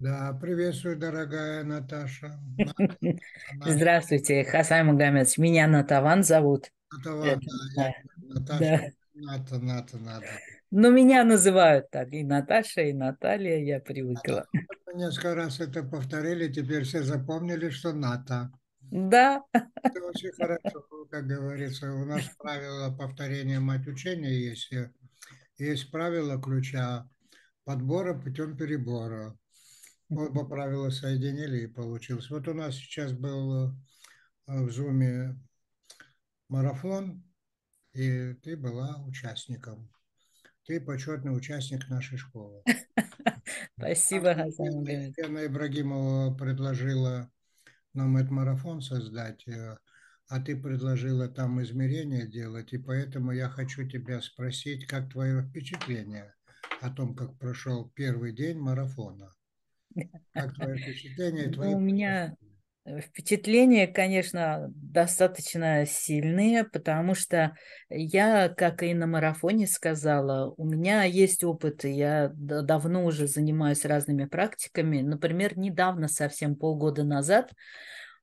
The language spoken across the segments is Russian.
Да, приветствую, дорогая Наташа. Здравствуйте, Хасан Магомедович. Меня Натаван зовут. Натаван, Ната, Ната, Ната. Но ну, меня называют так, и Наташа, и Наталья, я привыкла. Несколько раз это повторили, теперь все запомнили, что НАТО. Да. Это очень хорошо, как говорится. У нас правило повторения мать учения есть. Есть правило ключа подбора путем перебора. Оба правила соединили и получилось. Вот у нас сейчас был э, в Зуме марафон, и ты была участником. Ты почетный участник нашей школы. Спасибо, Хасан Лена Ибрагимова предложила нам этот марафон создать, э, а ты предложила там измерения делать, и поэтому я хочу тебя спросить, как твое впечатление о том, как прошел первый день марафона? Как твои впечатления? Ну, твои... У меня э, Впечатления, конечно, достаточно сильные, потому что я, как и на марафоне сказала, у меня есть опыт, и я давно уже занимаюсь разными практиками. Например, недавно, совсем полгода назад,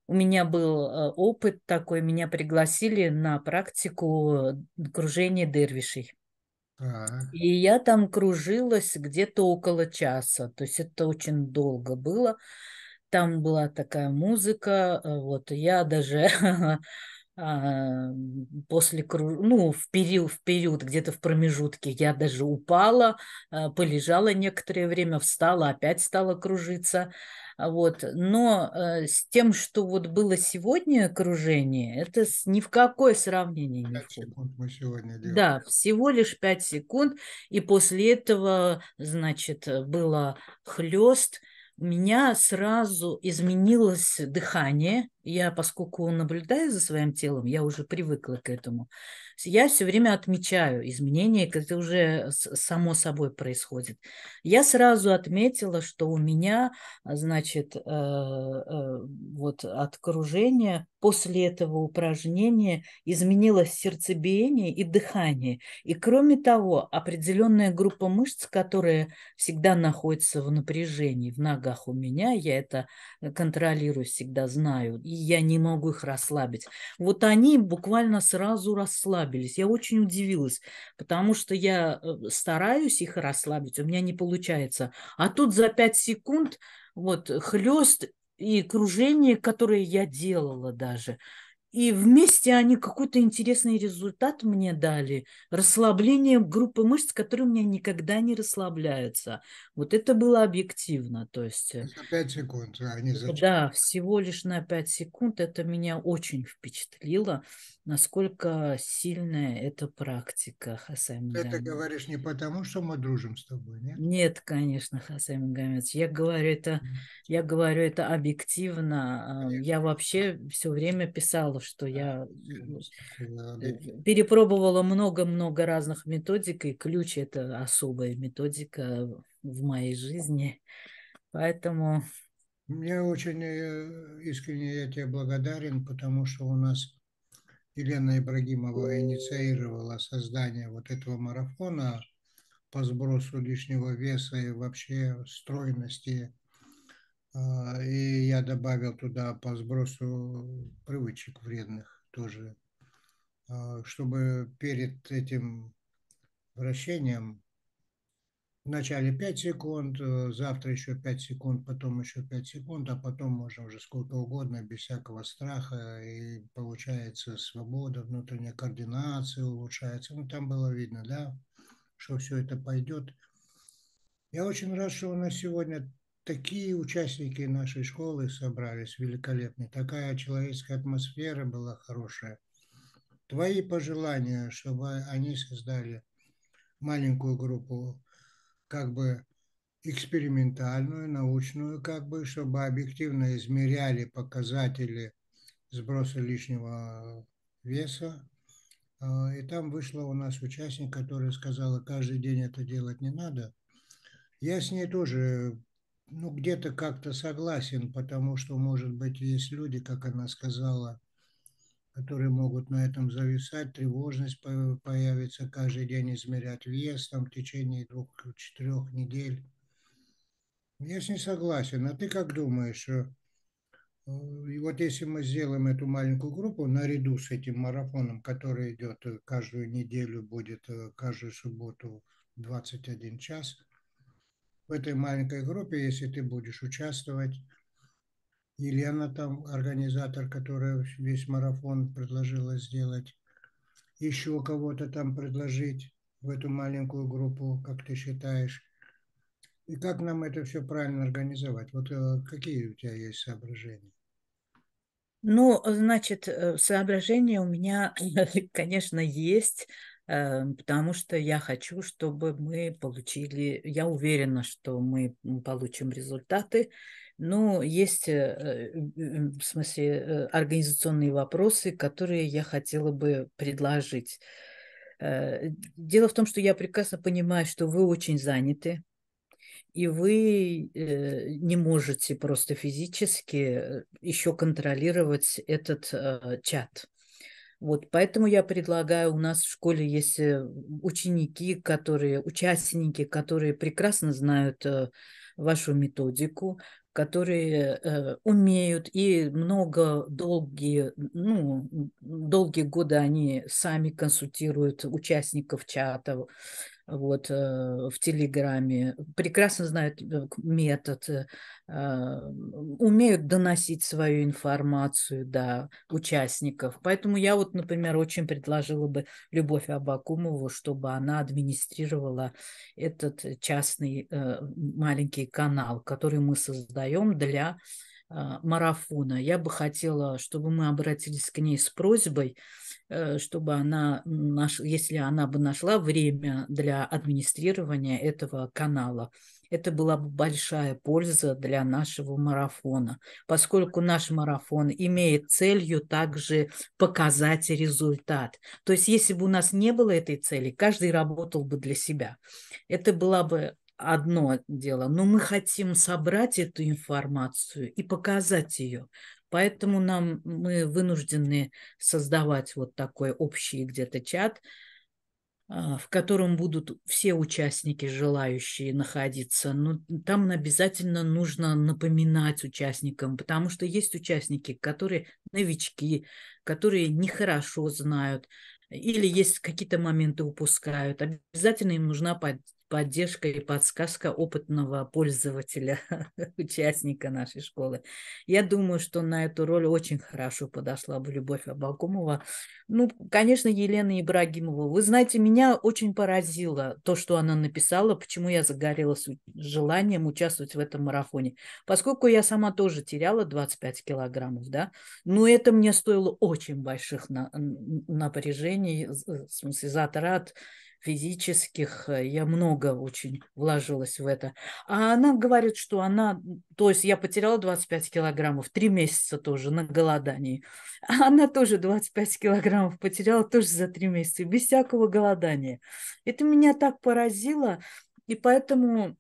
у меня был э, опыт такой, меня пригласили на практику э, кружения дервишей. Так. И я там кружилась где-то около часа, то есть это очень долго было. Там была такая музыка, э, вот я даже А, после, ну, в период, в период, где-то в промежутке я даже упала, а, полежала некоторое время, встала, опять стала кружиться. А вот. Но э, с тем, что вот было сегодня кружение, это ни в какое сравнение не секунд мы сегодня делали. Да, всего лишь пять секунд. И после этого, значит, было хлест. У меня сразу изменилось дыхание я, поскольку наблюдаю за своим телом, я уже привыкла к этому. Я все время отмечаю изменения, это уже само собой происходит. Я сразу отметила, что у меня, значит, э, э, вот от окружения после этого упражнения изменилось сердцебиение и дыхание. И кроме того, определенная группа мышц, которая всегда находится в напряжении в ногах у меня, я это контролирую, всегда знаю. И я не могу их расслабить. Вот они буквально сразу расслабились. Я очень удивилась, потому что я э, стараюсь их расслабить, у меня не получается. А тут за пять секунд вот хлест и кружение, которое я делала даже. И вместе они какой-то интересный результат мне дали. Расслабление группы мышц, которые у меня никогда не расслабляются. Вот это было объективно. То есть... Э, за 5 секунд, а не за Да, всего лишь на 5 секунд. Это меня очень впечатлило, насколько сильная эта практика, Хасами Ты это говоришь не потому, что мы дружим с тобой, нет? Нет, конечно, Хасами Гамец. Я говорю это, я говорю это объективно. Нет. Я вообще все время писала, что я ну, э, перепробовала много-много разных методик, и ключ – это особая методика в моей жизни. Поэтому... Мне очень э, искренне я тебе благодарен, потому что у нас Елена Ибрагимова инициировала создание вот этого марафона по сбросу лишнего веса и вообще стройности а, и я добавил туда по сбросу привычек вредных тоже, а, чтобы перед этим вращением вначале 5 секунд, э, завтра еще 5 секунд, потом еще 5 секунд, а потом можно уже сколько угодно, без всякого страха, и получается свобода, внутренняя координация улучшается. Ну, там было видно, да, что все это пойдет. Я очень рад, что у нас сегодня такие участники нашей школы собрались великолепные. Такая человеческая атмосфера была хорошая. Твои пожелания, чтобы они создали маленькую группу, как бы экспериментальную, научную, как бы, чтобы объективно измеряли показатели сброса лишнего веса. А, и там вышло у нас участник, который сказала, каждый день это делать не надо. Я с ней тоже ну, где-то как-то согласен, потому что, может быть, есть люди, как она сказала, которые могут на этом зависать, тревожность появится, каждый день измерять вес там, в течение двух-четырех недель. Я с ней согласен. А ты как думаешь? Э, э, и вот если мы сделаем эту маленькую группу наряду с этим марафоном, который идет э, каждую неделю, будет каждую субботу в 21 час – в этой маленькой группе, если ты будешь участвовать. Елена там, организатор, которая весь марафон предложила сделать. Еще кого-то там предложить в эту маленькую группу, как ты считаешь. И как нам это все правильно организовать? Вот э, какие у тебя есть соображения? Ну, значит, э, соображения у меня, конечно, есть. Эм, потому что я хочу, чтобы мы получили, я уверена, что мы получим результаты. Но есть, э, э, в смысле, э, организационные вопросы, которые я хотела бы предложить. Дело в том, что я прекрасно понимаю, что вы очень заняты, и вы не можете просто физически еще контролировать этот чат вот, поэтому я предлагаю, у нас в школе есть э, ученики, которые, участники, которые прекрасно знают э, вашу методику, которые э, умеют и много долгие, ну, долгие годы они сами консультируют участников чатов, вот, э, в Телеграме, прекрасно знают э, метод, э, а, умеют доносить свою информацию до участников. Поэтому я вот, например, очень предложила бы Любовь Абакумову, чтобы она администрировала этот частный маленький канал, который мы создаем для а, марафона. Я бы хотела, чтобы мы обратились к ней с просьбой, э, чтобы она, наш, если она бы нашла время для администрирования этого канала. Это была бы большая польза для нашего марафона, поскольку наш марафон имеет целью также показать результат. То есть если бы у нас не было этой цели, каждый работал бы для себя. Это была бы одно дело, но мы хотим собрать эту информацию и показать ее. Поэтому нам мы вынуждены создавать вот такой общий где-то чат, а, в котором будут все участники, желающие находиться. Но ну, там обязательно нужно напоминать участникам, потому что есть участники, которые новички, которые нехорошо знают, или есть какие-то моменты упускают. Обязательно им нужна под, поддержка и подсказка опытного пользователя, участника нашей школы. Я думаю, что на эту роль очень хорошо подошла бы Любовь Абакумова. Ну, конечно, Елена Ибрагимова. Вы знаете, меня очень поразило то, что она написала, почему я загорелась желанием участвовать в этом марафоне. Поскольку я сама тоже теряла 25 килограммов, да, но это мне стоило очень больших на, напряжений, в смысле, затрат физических, э, я много очень вложилась в это. А она говорит, что она, то есть я потеряла 25 килограммов, три месяца тоже на голодании. А она тоже 25 килограммов потеряла тоже за три месяца, без всякого голодания. Это меня так поразило, и поэтому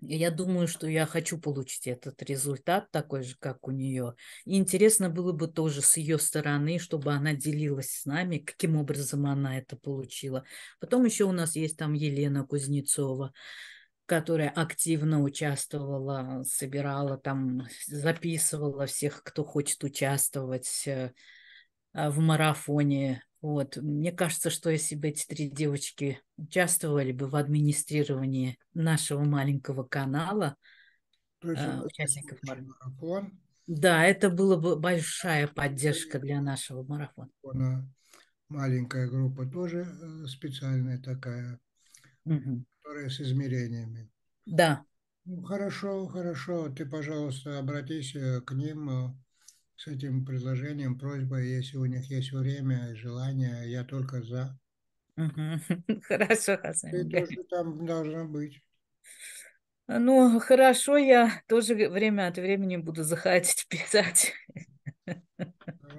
я думаю, что я хочу получить этот результат такой же, как у нее. И интересно было бы тоже с ее стороны, чтобы она делилась с нами, каким образом она это получила. Потом еще у нас есть там Елена Кузнецова, которая активно участвовала, собирала там, записывала всех, кто хочет участвовать э, в марафоне вот. Мне кажется, что если бы эти три девочки участвовали бы в администрировании нашего маленького канала, э, участников марафон, Да, это была бы большая поддержка для нашего марафона. Маленькая группа тоже э, специальная такая, угу. которая с измерениями. Да. Ну, хорошо, хорошо. Ты, пожалуйста, обратись э, к ним э, с этим предложением, просьбой, если у них есть время и желание, я только за. Угу. Хорошо, Хасан. Ты тоже там должна быть. Ну, хорошо, я тоже время от времени буду заходить писать.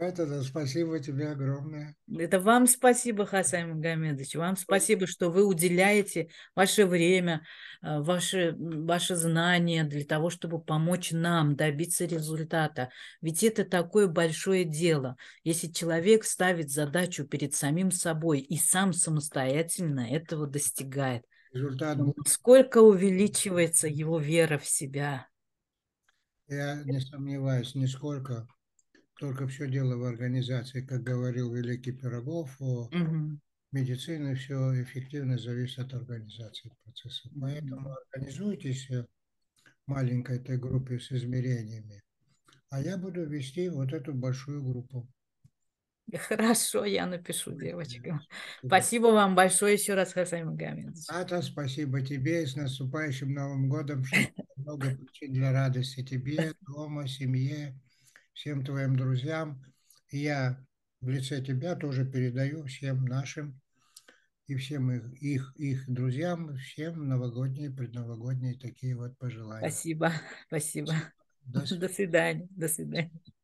Это, да, спасибо тебе огромное. Это вам спасибо, Хасан Магомедович. Вам спасибо, что вы уделяете ваше время, э, ваши, ваши знания для того, чтобы помочь нам добиться результата. Ведь это такое большое дело. Если человек ставит задачу перед самим собой и сам самостоятельно этого достигает, Результат... сколько увеличивается его вера в себя. Я не сомневаюсь, нисколько. Только все дело в организации, как говорил великий Пирогов, угу. медицина все эффективно зависит от организации процесса. Поэтому организуйтесь э, маленькой этой группе с измерениями, а я буду вести вот эту большую группу. Хорошо, я напишу девочкам. Спасибо, спасибо вам большое еще раз, Хасан Магомедович. Ата, спасибо тебе и с наступающим Новым годом. Много причин для радости тебе, дома, семье всем твоим друзьям. И я в лице тебя тоже передаю всем нашим и всем их, их, их друзьям, всем новогодние, предновогодние такие вот пожелания. Спасибо, спасибо. До свидания. До свидания. До свидания.